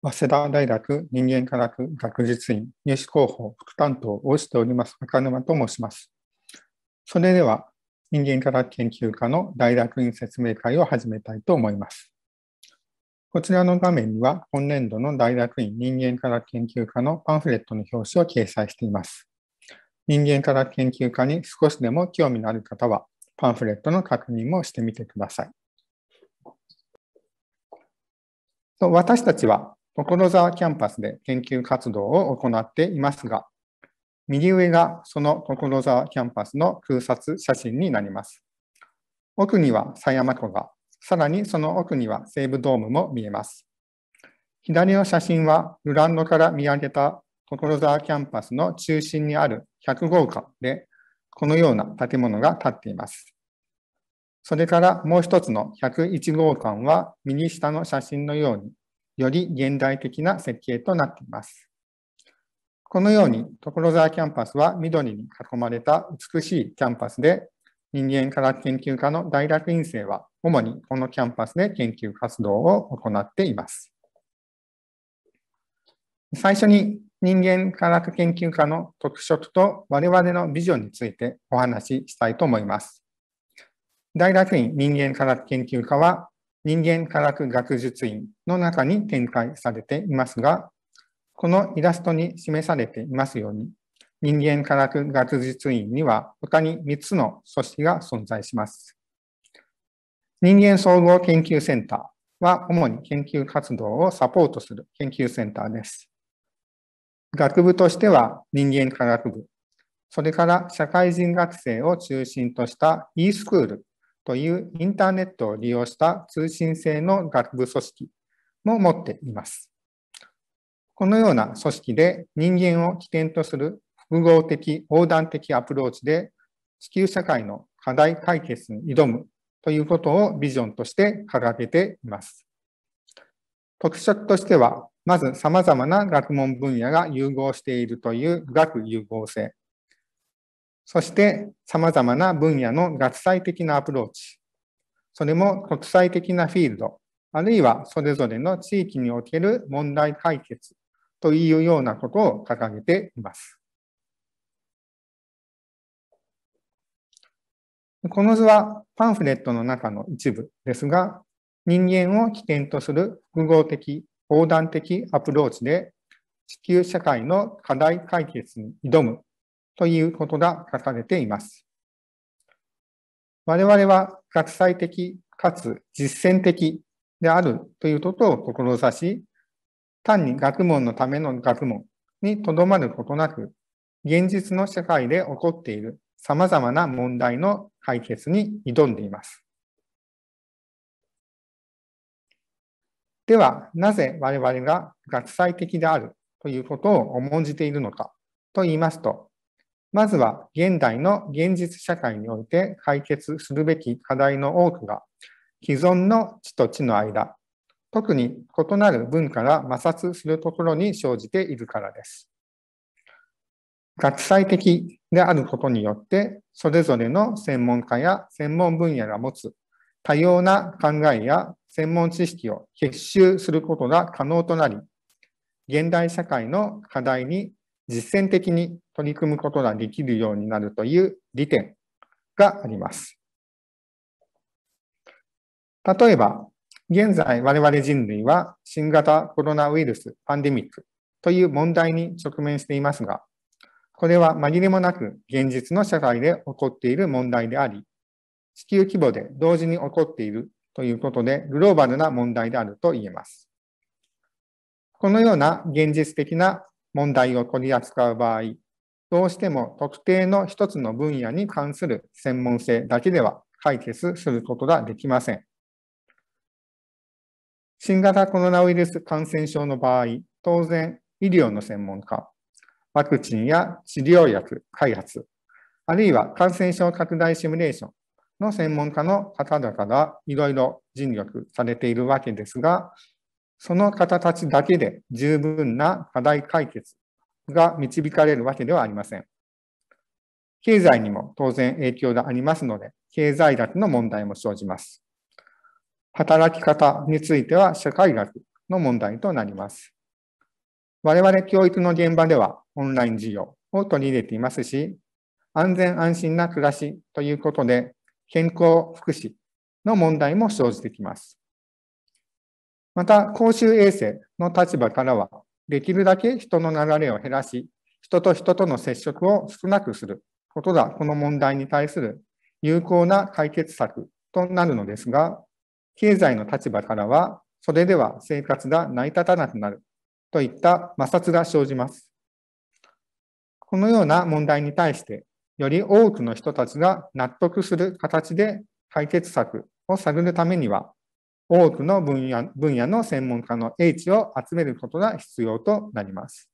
早稲田大学人間科学学術院入試広報副担当をしております赤沼と申します。それでは人間科学研究科の大学院説明会を始めたいと思います。こちらの画面には本年度の大学院人間科学研究科のパンフレットの表紙を掲載しています。人間科学研究科に少しでも興味のある方はパンフレットの確認もしてみてください。私たちは所沢キャンパスで研究活動を行っていますが、右上がその所沢キャンパスの空撮写真になります。奥には狭山湖が、さらにその奥には西武ドームも見えます。左の写真はグランドから見上げた所沢キャンパスの中心にある100号館で、このような建物が建っています。それからもう一つの101号館は右下の写真のようにより現代的な設計となっています。このように、所沢キャンパスは緑に囲まれた美しいキャンパスで、人間科学研究科の大学院生は、主にこのキャンパスで研究活動を行っています。最初に人間科学研究科の特色と我々のビジョンについてお話ししたいと思います。大学院人間科学研究科は人間科学学術院の中に展開されていますが、このイラストに示されていますように、人間科学学術院には他に3つの組織が存在します。人間総合研究センターは主に研究活動をサポートする研究センターです。学部としては人間科学部、それから社会人学生を中心とした e スクールというインターネットを利用した通信制の学部組織も持っています。このような組織で人間を起点とする複合的、横断的アプローチで地球社会の課題解決に挑むということをビジョンとして掲げています。特色としては、まず様々な学問分野が融合しているという学融合性。そしてさまざまな分野の合際的なアプローチ、それも国際的なフィールド、あるいはそれぞれの地域における問題解決というようなことを掲げています。この図はパンフレットの中の一部ですが、人間を起点とする複合的、横断的アプローチで、地球社会の課題解決に挑むということが書かれています。我々は学際的かつ実践的であるということを志し、単に学問のための学問にとどまることなく、現実の社会で起こっている様々な問題の解決に挑んでいます。では、なぜ我々が学際的であるということを重んじているのかと言いますと、まずは現代の現実社会において解決するべき課題の多くが既存の地と地の間、特に異なる文化が摩擦するところに生じているからです。学際的であることによって、それぞれの専門家や専門分野が持つ多様な考えや専門知識を結集することが可能となり、現代社会の課題に実践的に取り組むことができるようになるという利点があります。例えば、現在我々人類は新型コロナウイルスパンデミックという問題に直面していますが、これは紛れもなく現実の社会で起こっている問題であり、地球規模で同時に起こっているということで、グローバルな問題であると言えます。このような現実的な問題を取り扱う場合、どうしても特定の一つの分野に関する専門性だけでは解決することができません。新型コロナウイルス感染症の場合、当然医療の専門家、ワクチンや治療薬開発、あるいは感染症拡大シミュレーションの専門家の方々がいろいろ尽力されているわけですが、その方たちだけで十分な課題解決が導かれるわけではありません。経済にも当然影響がありますので、経済学の問題も生じます。働き方については社会学の問題となります。我々教育の現場ではオンライン授業を取り入れていますし、安全安心な暮らしということで、健康福祉の問題も生じてきます。また、公衆衛生の立場からは、できるだけ人の流れを減らし、人と人との接触を少なくすることが、この問題に対する有効な解決策となるのですが、経済の立場からは、それでは生活が成り立たなくなるといった摩擦が生じます。このような問題に対して、より多くの人たちが納得する形で解決策を探るためには、多くの分野分野の専門家の英知を集めることが必要となります。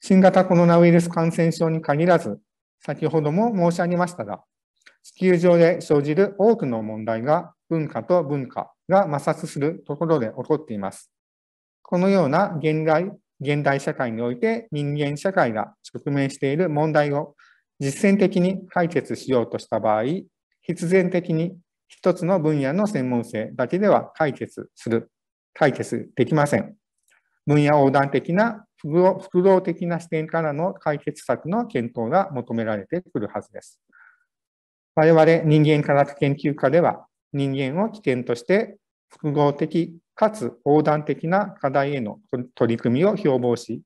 新型コロナウイルス感染症に限らず、先ほども申し上げましたが、地球上で生じる多くの問題が文化と文化が摩擦するところで起こっています。このような現代現代社会において人間社会が直面している問題を実践的に解決しようとした場合、必然的に一つの分野の専門性だけでは解決する、解決できません。分野横断的な複合的な視点からの解決策の検討が求められてくるはずです。我々人間科学研究科では、人間を起点として複合的かつ横断的な課題への取り組みを標榜し、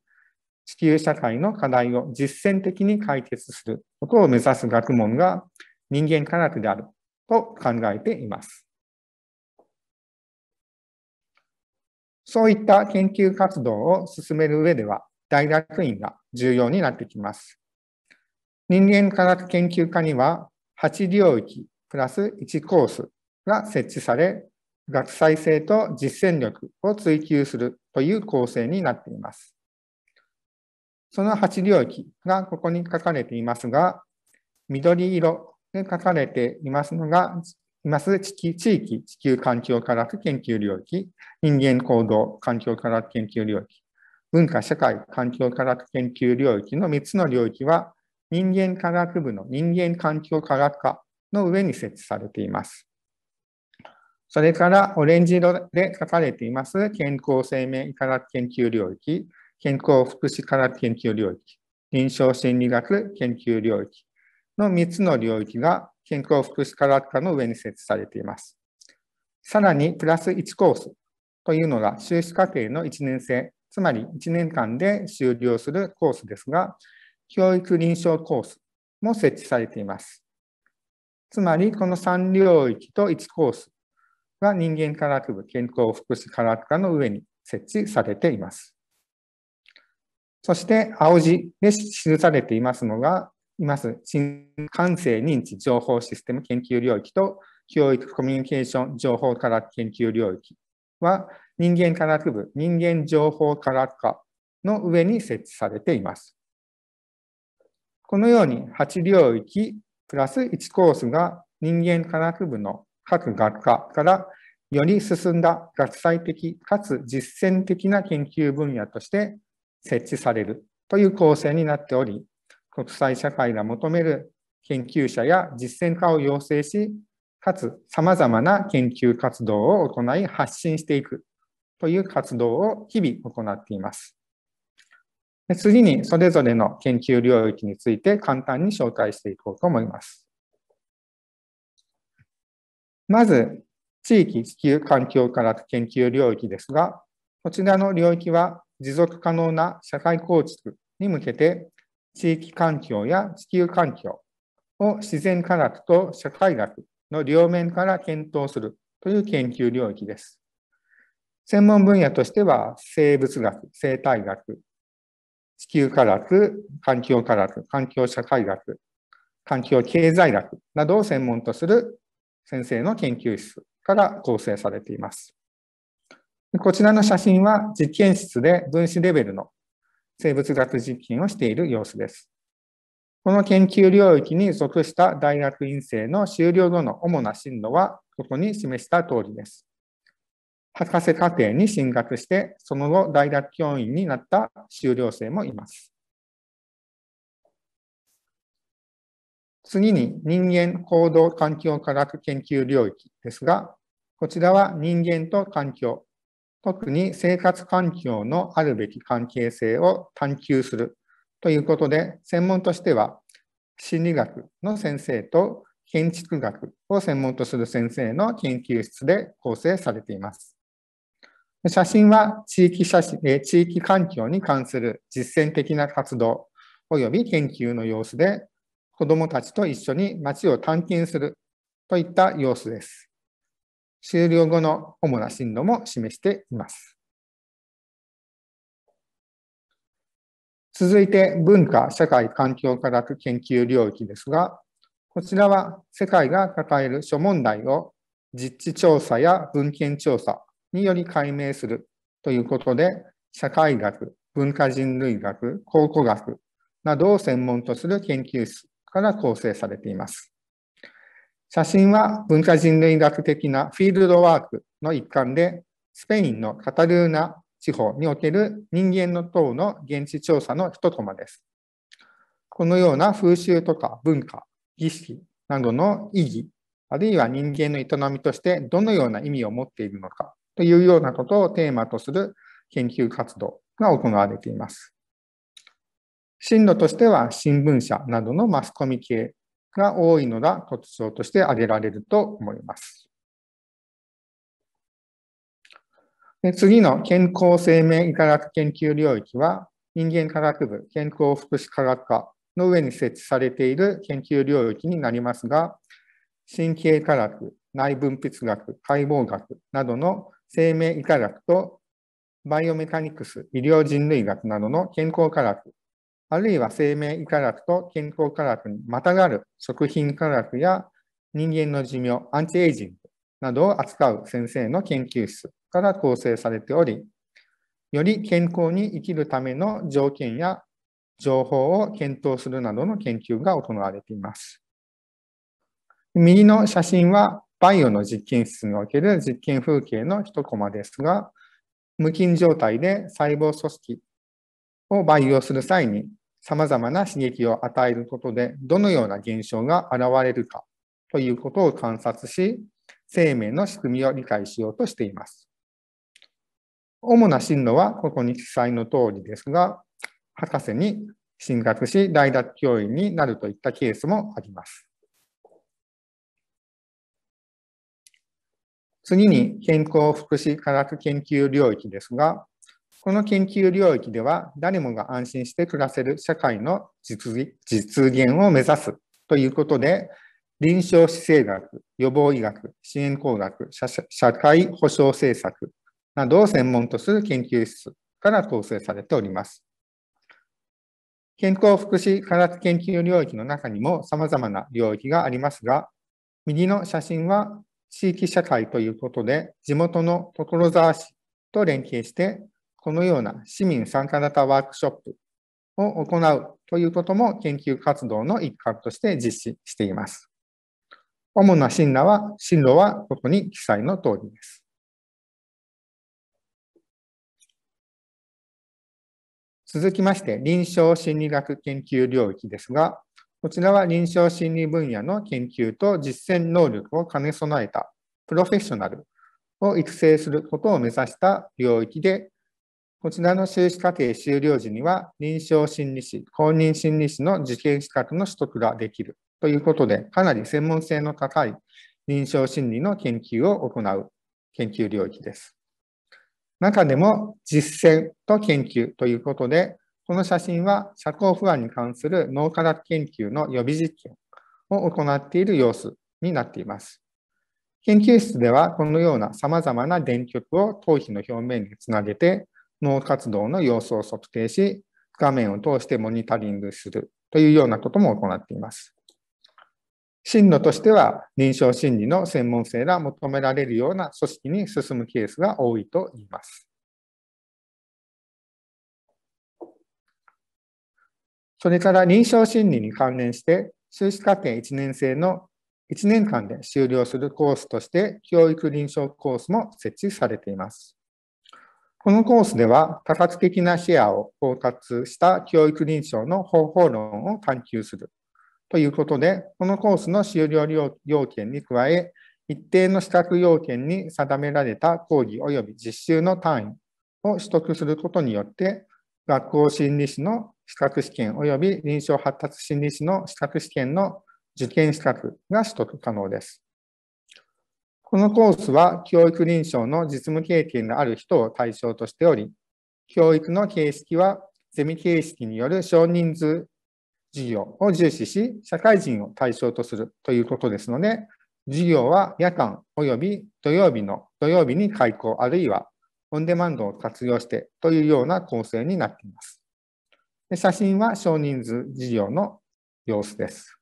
地球社会の課題を実践的に解決することを目指す学問が人間科学であると考えています。そういった研究活動を進める上では、大学院が重要になってきます。人間科学研究科には8領域プラス1コースが設置され、学際性と実践力を追求するという構成になっています。その8領域がここに書かれていますが、緑色で書かれていますのが、います地域、地域、地球環境科学研究領域、人間行動環境科学研究領域、文化社会環境科学研究領域の3つの領域は、人間科学部の人間環境科学科の上に設置されています。それからオレンジ色で書かれています健康生命科学研究領域、健康福祉科学研究領域、臨床心理学研究領域、の3つの領域が健康福祉科学科の上に設置されています。さらに、プラス1コースというのが修士課程の1年生、つまり1年間で終了するコースですが、教育臨床コースも設置されています。つまり、この3領域と1コースが人間科学部健康福祉科学科の上に設置されています。そして、青字で記されていますのが、います。新感性認知情報システム研究領域と教育コミュニケーション情報科学研究領域は人間科学部人間情報科学科の上に設置されています。このように8領域プラス1コースが人間科学部の各学科からより進んだ学際的かつ実践的な研究分野として設置されるという構成になっており、国際社会が求める研究者や実践家を養成し、かつ様々な研究活動を行い発信していくという活動を日々行っています。で次にそれぞれの研究領域について簡単に紹介していこうと思います。まず、地域、地球、環境科学研究領域ですが、こちらの領域は持続可能な社会構築に向けて地域環境や地球環境を自然科学と社会学の両面から検討するという研究領域です。専門分野としては生物学、生態学、地球科学、環境科学、環境社会学、環境経済学などを専門とする先生の研究室から構成されています。こちらの写真は実験室で分子レベルの生物学実験をしている様子です。この研究領域に属した大学院生の修了後の主な進路は、ここに示した通りです。博士課程に進学して、その後大学教員になった修了生もいます。次に人間行動環境科学研究領域ですが、こちらは人間と環境、特に生活環境のあるべき関係性を探求するということで、専門としては心理学の先生と建築学を専門とする先生の研究室で構成されています。写真は地域写真地域環境に関する実践的な活動及び研究の様子で、子どもたちと一緒に街を探検するといった様子です。終了後の主な進路も示しています。続いて文化、社会、環境科学研究領域ですが、こちらは世界が抱える諸問題を実地調査や文献調査により解明するということで、社会学、文化人類学、考古学などを専門とする研究室から構成されています。写真は文化人類学的なフィールドワークの一環で、スペインのカタルーナ地方における人間の塔の現地調査の一コマです。このような風習とか文化、儀式などの意義、あるいは人間の営みとしてどのような意味を持っているのかというようなことをテーマとする研究活動が行われています。進路としては新聞社などのマスコミ系が多いのが特徴として挙げられると思います。で次の健康生命医科学研究領域は、人間科学部健康福祉科学科の上に設置されている研究領域になりますが、神経科学、内分泌学、解剖学などの生命医科学とバイオメカニクス、医療人類学などの健康科学あるいは生命医科学と健康科学にまたがる食品科学や人間の寿命、アンチエイジングなどを扱う先生の研究室から構成されており、より健康に生きるための条件や情報を検討するなどの研究が行われています。右の写真はバイオの実験室における実験風景の一コマですが、無菌状態で細胞組織を培養する際にさまざまな刺激を与えることで、どのような現象が現れるかということを観察し、生命の仕組みを理解しようとしています。主な進路はここに記載の通りですが、博士に進学し、大学教員になるといったケースもあります。次に健康福祉科学研究領域ですが、この研究領域では誰もが安心して暮らせる社会の実現を目指すということで、臨床姿勢学、予防医学、支援工学、社会保障政策などを専門とする研究室から構成されております。健康福祉科学研究領域の中にも様々な領域がありますが、右の写真は地域社会ということで、地元の所沢市と連携してこのような市民参加型ワークショップを行うということも研究活動の一環として実施しています。主な進路は、進路はここに記載の通りです。続きまして、臨床心理学研究領域ですが、こちらは臨床心理分野の研究と実践能力を兼ね備えたプロフェッショナルを育成することを目指した領域で、こちらの修士課程修了時には、臨床心理士、公認心理士の受験資格の取得ができるということで、かなり専門性の高い臨床心理の研究を行う研究領域です。中でも実践と研究ということで、この写真は社交不安に関する脳科学研究の予備実験を行っている様子になっています。研究室ではこのような様々な電極を頭皮の表面につなげて脳活動の様子を測定し、画面を通してモニタリングするというようなことも行っています。進路としては臨床心理の専門性が求められるような組織に進むケースが多いと言います。それから臨床心理に関連して修士課程1年生の1年間で終了するコースとして教育臨床コースも設置されています。このコースでは多角的な視野を包括した教育臨床の方法論を探求するということで、このコースの終了要件に加え、一定の資格要件に定められた講義及び実習の単位を取得することによって、学校心理士の資格試験及び臨床発達心理士の資格試験の受験資格が取得可能です。このコースは教育臨床の実務経験のある人を対象としており、教育の形式はゼミ形式による少人数授業を重視し、社会人を対象とするということですので、授業は夜間及び土曜日の土曜日に開校あるいはオンデマンドを活用してというような構成になっています。で写真は少人数授業の様子です。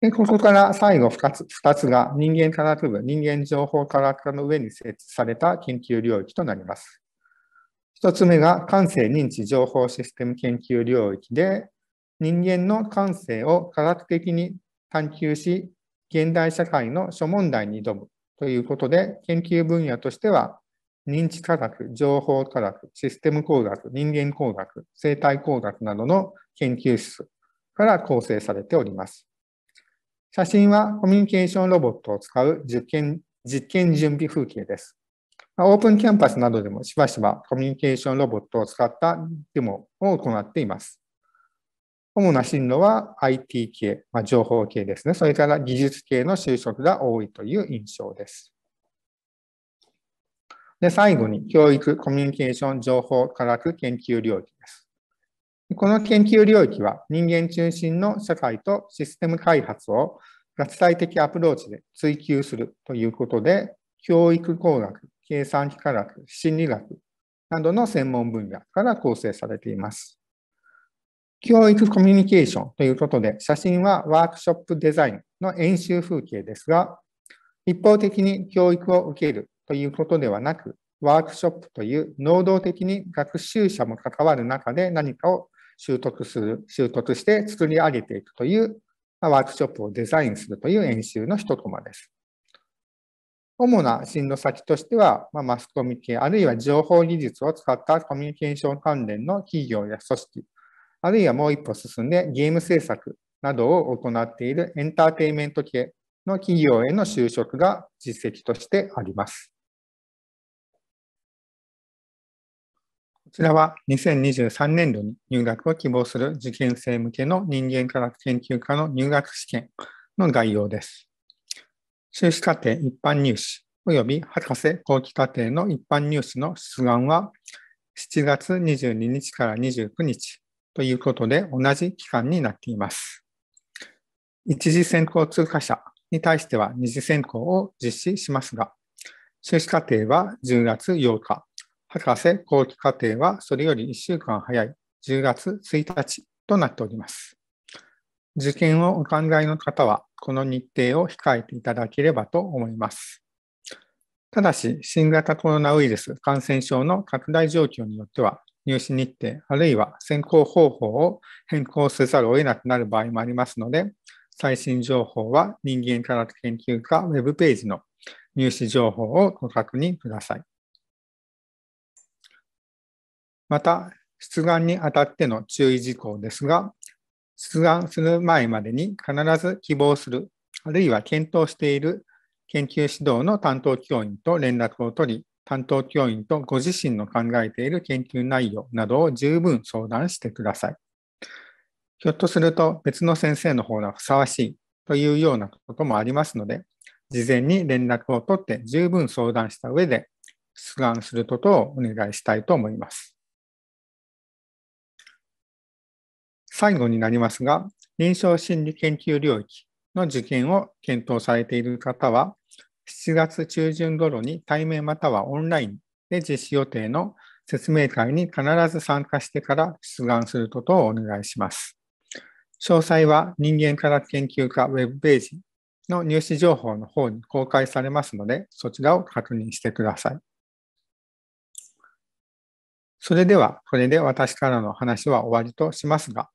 で、ここから最後2つ ,2 つが人間科学部、人間情報科学科の上に設置された研究領域となります。1つ目が感性認知情報システム研究領域で、人間の感性を科学的に探求し、現代社会の諸問題に挑むということで、研究分野としては、認知科学、情報科学、システム工学、人間工学、生態工学などの研究室から構成されております。写真はコミュニケーションロボットを使う実験実験準備風景です。オープンキャンパスなどでもしばしばコミュニケーションロボットを使ったデモを行っています。主な進路は IT 系、まあ、情報系ですね。それから技術系の就職が多いという印象です。で最後に教育、コミュニケーション、情報、科学、研究領域です。この研究領域は人間中心の社会とシステム開発を合体的アプローチで追求するということで、教育工学、計算機科学、心理学などの専門分野から構成されています。教育コミュニケーションということで、写真はワークショップデザインの演習風景ですが、一方的に教育を受けるということではなく、ワークショップという能動的に学習者も関わる中で何かを習得する、習得して作り上げていくという、まワークショップをデザインするという演習の一コマです。主な進路先としては、まあ、マスコミ系、あるいは情報技術を使ったコミュニケーション関連の企業や組織、あるいはもう一歩進んでゲーム制作などを行っているエンターテインメント系の企業への就職が実績としてあります。こちらは2023年度に入学を希望する受験生向けの人間科学研究科の入学試験の概要です。修士課程一般入試及び博士後期課程の一般入試の出願は7月22日から29日ということで同じ期間になっています。一次選考通過者に対しては二次選考を実施しますが、修士課程は10月8日博士後期課程はそれより1週間早い10月1日となっております。受験をお考えの方は、この日程を控えていただければと思います。ただし、新型コロナウイルス感染症の拡大状況によっては、入試日程あるいは選考方法を変更せざるを得なくなる場合もありますので、最新情報は人間科学研究家 web ページの入試情報をご確認ください。また、出願にあたっての注意事項ですが、出願する前までに必ず希望する、あるいは検討している研究指導の担当教員と連絡を取り、担当教員とご自身の考えている研究内容などを十分相談してください。ひょっとすると別の先生の方がふさわしいというようなこともありますので、事前に連絡を取って十分相談した上で出願することをお願いしたいと思います。最後になりますが、臨床心理研究領域の受験を検討されている方は、7月中旬頃に対面またはオンラインで実施予定の説明会に必ず参加してから出願することをお願いします。詳細は人間科学研究家ウェブページの入試情報の方に公開されますので、そちらを確認してください。それでは、これで私からの話は終わりとしますが、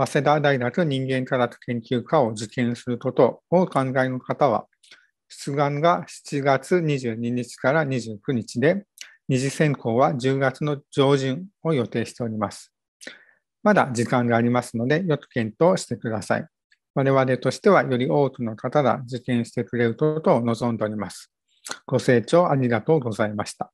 早稲田大学人間科学研究科を受験することをお考えの方は、出願が7月22日から29日で、二次選考は10月の上旬を予定しております。まだ時間がありますので、よく検討してください。我々としては、より多くの方が受験してくれることを望んでおります。ご清聴ありがとうございました。